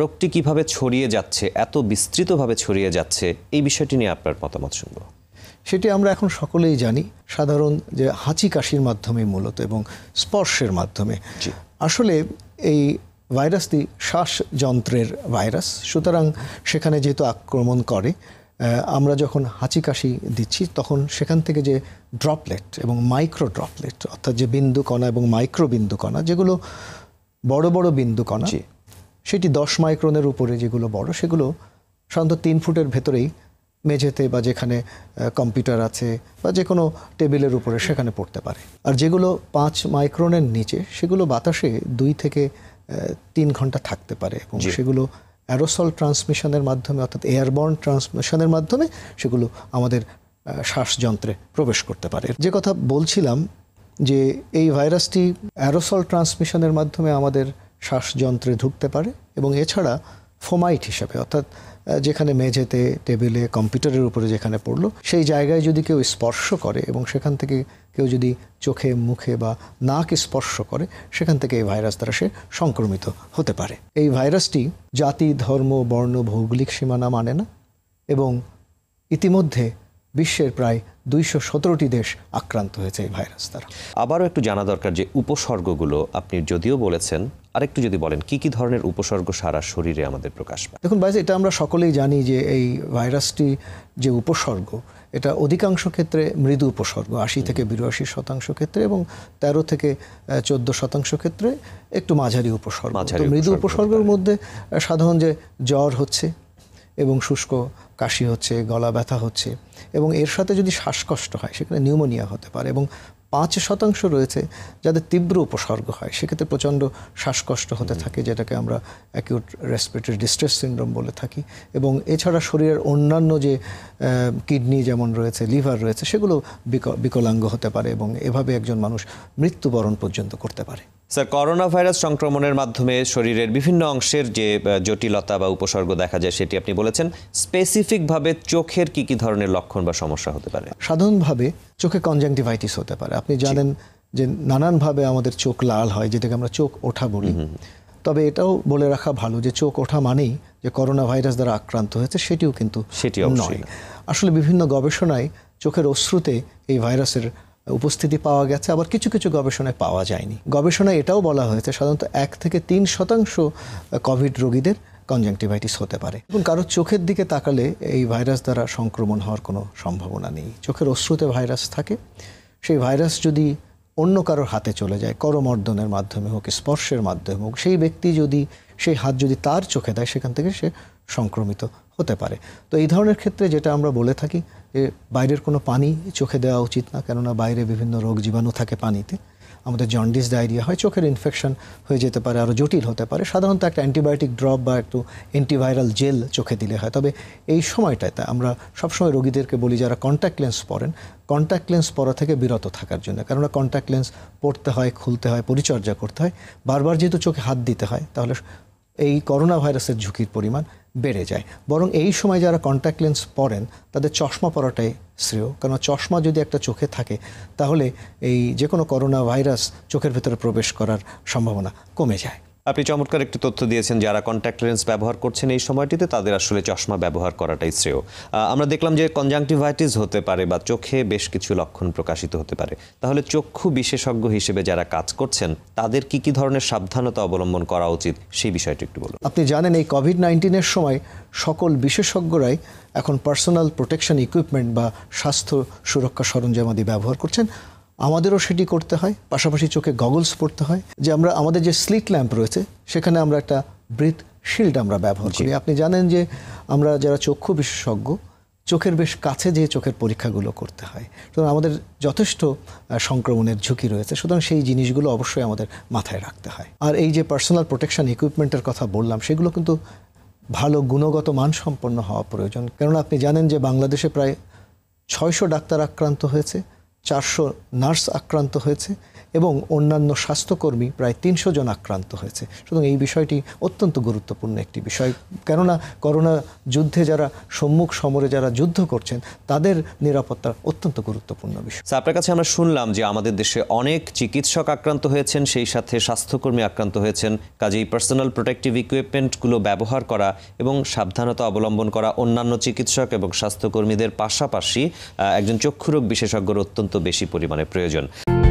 রোগটি কিভাবে ছড়িয়ে যাচ্ছে এত বিস্তৃতভাবে ছড়িয়ে যাচ্ছে এই বিষয়টি নিয়ে আপনার মতামত শুনব সেটি আমরা এখন সকলেই জানি সাধারণ যে হাঁচি কাশির মাধ্যমে মূলত এবং স্পর্শের মাধ্যমে আসলে এই ভাইরাসটি শ্বাসযন্ত্রের ভাইরাস সুতরাং সেখানে যেহেতু আক্রমণ করে আমরা যখন হাঁচি কাশি দিচ্ছি তখন সেখান থেকে যে ড্রপলেট এবং মাইক্রো ড্রপলেট অর্থাৎ যে বিন্দু কণা এবং মাইক্রো বিন্দু কণা যেগুলো বড় বড় বিন্দু কণা সেটি দশ মাইক্রনের উপরে যেগুলো বড় সেগুলো সাধারণত তিন ফুটের ভেতরেই মেঝেতে বা যেখানে কম্পিউটার আছে বা যে কোনো টেবিলের উপরে সেখানে পড়তে পারে আর যেগুলো পাঁচ মাইক্রনের নিচে সেগুলো বাতাসে দুই থেকে তিন ঘন্টা থাকতে পারে এবং সেগুলো অ্যারোসল ট্রান্সমিশনের মাধ্যমে অর্থাৎ এয়ারবর্ন ট্রান্সমিশনের মাধ্যমে সেগুলো আমাদের শ্বাসযন্ত্রে প্রবেশ করতে পারে যে কথা বলছিলাম যে এই ভাইরাসটি অ্যারোসল ট্রান্সমিশনের মাধ্যমে আমাদের শ্বাসযন্ত্রে ঢুকতে পারে এবং এছাড়া ফোমাইট হিসাবে অর্থাৎ যেখানে মেঝেতে টেবিলে কম্পিউটারের উপরে যেখানে পড়লো সেই জায়গায় যদি কেউ স্পর্শ করে এবং সেখান থেকে কেউ যদি চোখে মুখে বা নাক স্পর্শ করে সেখান থেকে এই ভাইরাস দ্বারা সে সংক্রমিত হতে পারে এই ভাইরাসটি জাতি ধর্ম বর্ণ ভৌগোলিক সীমানা মানে না এবং ইতিমধ্যে বিশ্বের প্রায় দুইশো সতেরোটি দেশ আক্রান্ত হয়েছে এই ভাইরাস দ্বারা আবারও একটু জানা দরকার যে উপসর্গগুলো আপনি যদিও বলেছেন আরেকটু যদি বলেন কি কি ধরনের উপসর্গ সারা শরীরে আমাদের প্রকাশ পায় দেখুন ভাইজ এটা আমরা সকলেই জানি যে এই ভাইরাসটি যে উপসর্গ এটা অধিকাংশ ক্ষেত্রে মৃদু উপসর্গ আশি থেকে বিরাশি শতাংশ ক্ষেত্রে এবং ১৩ থেকে চোদ্দ শতাংশ ক্ষেত্রে একটু মাঝারি উপসর্গ মৃদু উপসর্গের মধ্যে সাধারণ যে জ্বর হচ্ছে এবং শুষ্ক কাশি হচ্ছে গলা ব্যথা হচ্ছে এবং এর সাথে যদি শ্বাসকষ্ট হয় সেখানে নিউমোনিয়া হতে পারে এবং পাঁচ শতাংশ রয়েছে যাদের তীব্র উপসর্গ হয় সেক্ষেত্রে প্রচণ্ড শ্বাসকষ্ট হতে থাকে যেটাকে আমরা অ্যাকিউট রেসপিরেটরি ডিস্ট্রেস সিন্ড্রোম বলে থাকি এবং এছাড়া শরীরের অন্যান্য যে কিডনি যেমন রয়েছে লিভার রয়েছে সেগুলো বিকলাঙ্গ হতে পারে এবং এভাবে একজন মানুষ মৃত্যুবরণ পর্যন্ত করতে পারে স্যার করোনা ভাইরাস সংক্রমণের মাধ্যমে শরীরের বিভিন্ন অংশের যে জটিলতা বা উপসর্গ দেখা যায় সেটি আপনি বলেছেন স্পেসিফিকভাবে চোখের কি কি ধরনের লক্ষণ বা সমস্যা হতে পারে সাধারণভাবে চোখে কনজাংটিভাইটিস হতে পারে আপনি জানেন যে নানানভাবে আমাদের চোখ লাল হয় যেটাকে আমরা চোখ ওঠা বলি তবে এটাও বলে রাখা ভালো যে চোখ ওঠা মানেই যে করোনা ভাইরাস দ্বারা আক্রান্ত হয়েছে সেটিও কিন্তু সেটিও নয় আসলে বিভিন্ন গবেষণায় চোখের অশ্রুতে এই ভাইরাসের উপস্থিতি পাওয়া গেছে আবার কিছু কিছু গবেষণায় পাওয়া যায়নি গবেষণায় এটাও বলা হয়েছে সাধারণত এক থেকে তিন শতাংশ কোভিড রোগীদের কনজাংটিভাইটিস হতে পারে এবং কারো চোখের দিকে তাকালে এই ভাইরাস দ্বারা সংক্রমণ হওয়ার কোনো সম্ভাবনা নেই চোখের অশ্রুতে ভাইরাস থাকে সেই ভাইরাস যদি অন্য কারোর হাতে চলে যায় করমর্দনের মাধ্যমে হোক স্পর্শের মাধ্যমে হোক সেই ব্যক্তি যদি সেই হাত যদি তার চোখে দেয় সেখান থেকে সে সংক্রমিত হতে পারে তো এই ধরনের ক্ষেত্রে যেটা আমরা বলে থাকি যে বাইরের কোনো পানি চোখে দেওয়া উচিত না কেননা বাইরে বিভিন্ন রোগ জীবাণু থাকে পানিতে আমাদের জন্ডিস ডায়রিয়া হয় চোখের ইনফেকশন হয়ে যেতে পারে আরও জটিল হতে পারে সাধারণত একটা অ্যান্টিবায়োটিক ড্রপ বা একটু অ্যান্টিভাইরাল জেল চোখে দিলে হয় তবে এই সময়টাতে আমরা সবসময় রোগীদেরকে বলি যারা কন্ট্যাক্ট লেন্স পরেন কন্ট্যাক্ট লেন্স পরা থেকে বিরত থাকার জন্য কেননা কন্ট্যাক্ট লেন্স পড়তে হয় খুলতে হয় পরিচর্যা করতে হয় বারবার যেহেতু চোখে হাত দিতে হয় তাহলে এই করোনা ভাইরাসের ঝুঁকির পরিমাণ বেড়ে যায় বরং এই সময় যারা কন্ট্যাক্ট লেন্স পরেন তাদের চশমা পরাটাই শ্রেয় কারণ চশমা যদি একটা চোখে থাকে তাহলে এই যে কোনো করোনা ভাইরাস চোখের ভেতরে প্রবেশ করার সম্ভাবনা কমে যায় আপনি চমৎকার একটি তথ্য দিয়েছেন যারা কন্ট্যাক্ট লেন্স ব্যবহার করছেন এই সময়টিতে তাদের আসলে চশমা ব্যবহার করাটাই শ্রেয় আমরা দেখলাম যে কনজাংটিভাইটিস হতে পারে বা চোখে বেশ কিছু লক্ষণ প্রকাশিত হতে পারে তাহলে চক্ষু বিশেষজ্ঞ হিসেবে যারা কাজ করছেন তাদের কি কি ধরনের সাবধানতা অবলম্বন করা উচিত সেই বিষয়টি একটু বলুন আপনি জানেন এই কোভিড নাইন্টিনের সময় সকল বিশেষজ্ঞরাই এখন পার্সোনাল প্রোটেকশন ইকুইপমেন্ট বা স্বাস্থ্য সুরক্ষা সরঞ্জামাদি ব্যবহার করছেন আমাদেরও সেটি করতে হয় পাশাপাশি চোখে গগলস পড়তে হয় যে আমরা আমাদের যে স্লিট ল্যাম্প রয়েছে সেখানে আমরা একটা ব্রিথ শিল্ড আমরা ব্যবহার করি আপনি জানেন যে আমরা যারা চক্ষু বিশেষজ্ঞ চোখের বেশ কাছে যেয়ে চোখের পরীক্ষাগুলো করতে হয় সুতরাং আমাদের যথেষ্ট সংক্রমণের ঝুঁকি রয়েছে সুতরাং সেই জিনিসগুলো অবশ্যই আমাদের মাথায় রাখতে হয় আর এই যে পার্সোনাল প্রোটেকশন ইকুইপমেন্টের কথা বললাম সেগুলো কিন্তু ভালো গুণগত মান সম্পন্ন হওয়া প্রয়োজন কেননা আপনি জানেন যে বাংলাদেশে প্রায় ছয়শো ডাক্তার আক্রান্ত হয়েছে চারশো নার্স আক্রান্ত হয়েছে এবং অন্যান্য স্বাস্থ্যকর্মী প্রায় তিনশো জন আক্রান্ত হয়েছে সুতরাং এই বিষয়টি অত্যন্ত গুরুত্বপূর্ণ একটি বিষয় কেননা করোনা যুদ্ধে যারা সম্মুখ সমরে যারা যুদ্ধ করছেন তাদের নিরাপত্তা অত্যন্ত গুরুত্বপূর্ণ বিষয় আপনার কাছে আমরা শুনলাম যে আমাদের দেশে অনেক চিকিৎসক আক্রান্ত হয়েছেন সেই সাথে স্বাস্থ্যকর্মী আক্রান্ত হয়েছেন কাজেই পার্সোনাল প্রোটেক্টিভ ইকুইপমেন্টগুলো ব্যবহার করা এবং সাবধানতা অবলম্বন করা অন্যান্য চিকিৎসক এবং স্বাস্থ্যকর্মীদের পাশাপাশি একজন চক্ষুরোগ বিশেষজ্ঞর অত্যন্ত বেশি পরিমাণে প্রয়োজন